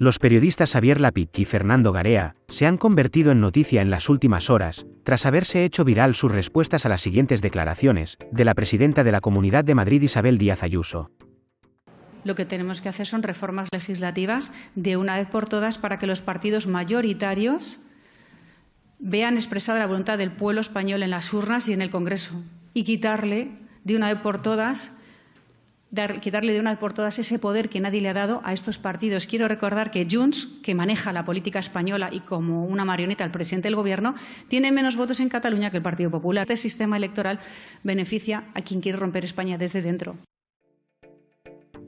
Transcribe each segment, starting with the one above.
Los periodistas Xavier Lapic y Fernando Garea se han convertido en noticia en las últimas horas, tras haberse hecho viral sus respuestas a las siguientes declaraciones de la presidenta de la Comunidad de Madrid Isabel Díaz Ayuso. Lo que tenemos que hacer son reformas legislativas de una vez por todas para que los partidos mayoritarios vean expresada la voluntad del pueblo español en las urnas y en el Congreso y quitarle de una vez por todas dar, quitarle de una por todas ese poder que nadie le ha dado a estos partidos. Quiero recordar que Junts, que maneja la política española y como una marioneta al presidente del Gobierno, tiene menos votos en Cataluña que el Partido Popular. Este sistema electoral beneficia a quien quiere romper España desde dentro.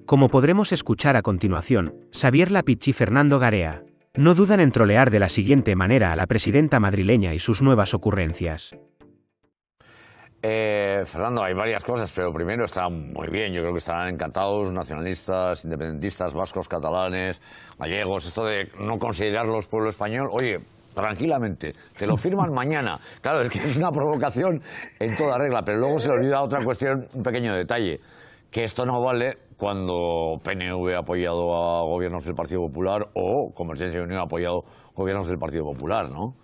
Como podremos escuchar a continuación, Xavier Lapich y Fernando Garea no dudan en trolear de la siguiente manera a la presidenta madrileña y sus nuevas ocurrencias. Eh, Fernando, hay varias cosas, pero primero están muy bien. Yo creo que estarán encantados nacionalistas, independentistas, vascos, catalanes, gallegos. Esto de no considerarlos pueblo español, oye, tranquilamente, te lo firman mañana. Claro, es que es una provocación en toda regla, pero luego se le olvida otra cuestión, un pequeño detalle, que esto no vale cuando PNV ha apoyado a gobiernos del Partido Popular o Convergencia de Unión ha apoyado gobiernos del Partido Popular, ¿no?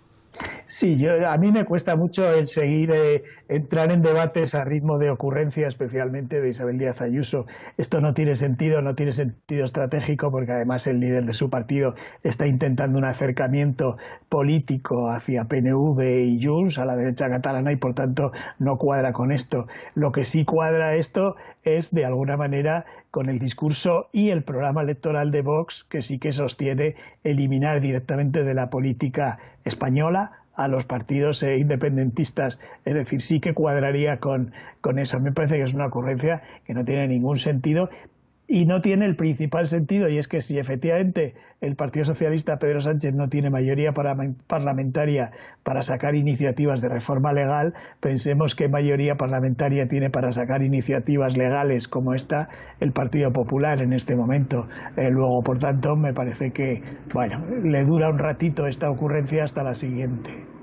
Sí, a mí me cuesta mucho el seguir, eh, entrar en debates a ritmo de ocurrencia, especialmente de Isabel Díaz Ayuso. Esto no tiene sentido, no tiene sentido estratégico, porque además el líder de su partido está intentando un acercamiento político hacia PNV y Junts, a la derecha catalana, y por tanto no cuadra con esto. Lo que sí cuadra esto es, de alguna manera, con el discurso y el programa electoral de Vox, que sí que sostiene eliminar directamente de la política española a los partidos eh, independentistas. Es decir, sí que cuadraría con, con eso. me parece que es una ocurrencia que no tiene ningún sentido, y no tiene el principal sentido, y es que si efectivamente el Partido Socialista Pedro Sánchez no tiene mayoría parlamentaria para sacar iniciativas de reforma legal, pensemos qué mayoría parlamentaria tiene para sacar iniciativas legales como está el Partido Popular en este momento. Eh, luego, por tanto, me parece que, bueno, le dura un ratito esta ocurrencia hasta la siguiente.